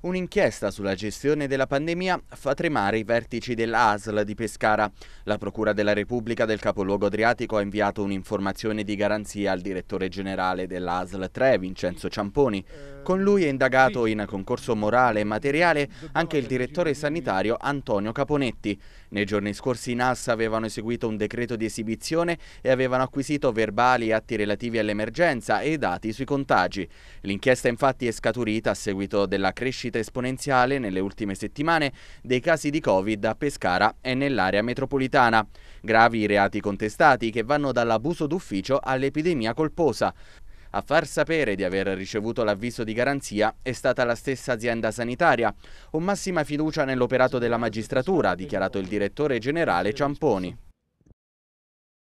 Un'inchiesta sulla gestione della pandemia fa tremare i vertici dell'ASL di Pescara. La Procura della Repubblica del capoluogo adriatico ha inviato un'informazione di garanzia al direttore generale dell'ASL 3, Vincenzo Ciamponi. Con lui è indagato in concorso morale e materiale anche il direttore sanitario Antonio Caponetti. Nei giorni scorsi in NAS avevano eseguito un decreto di esibizione e avevano acquisito verbali e atti relativi all'emergenza e dati sui contagi. L'inchiesta infatti è scaturita a seguito della crescita crescita esponenziale nelle ultime settimane dei casi di Covid a Pescara e nell'area metropolitana. Gravi reati contestati che vanno dall'abuso d'ufficio all'epidemia colposa. A far sapere di aver ricevuto l'avviso di garanzia è stata la stessa azienda sanitaria. Ho massima fiducia nell'operato della magistratura, ha dichiarato il direttore generale Ciamponi.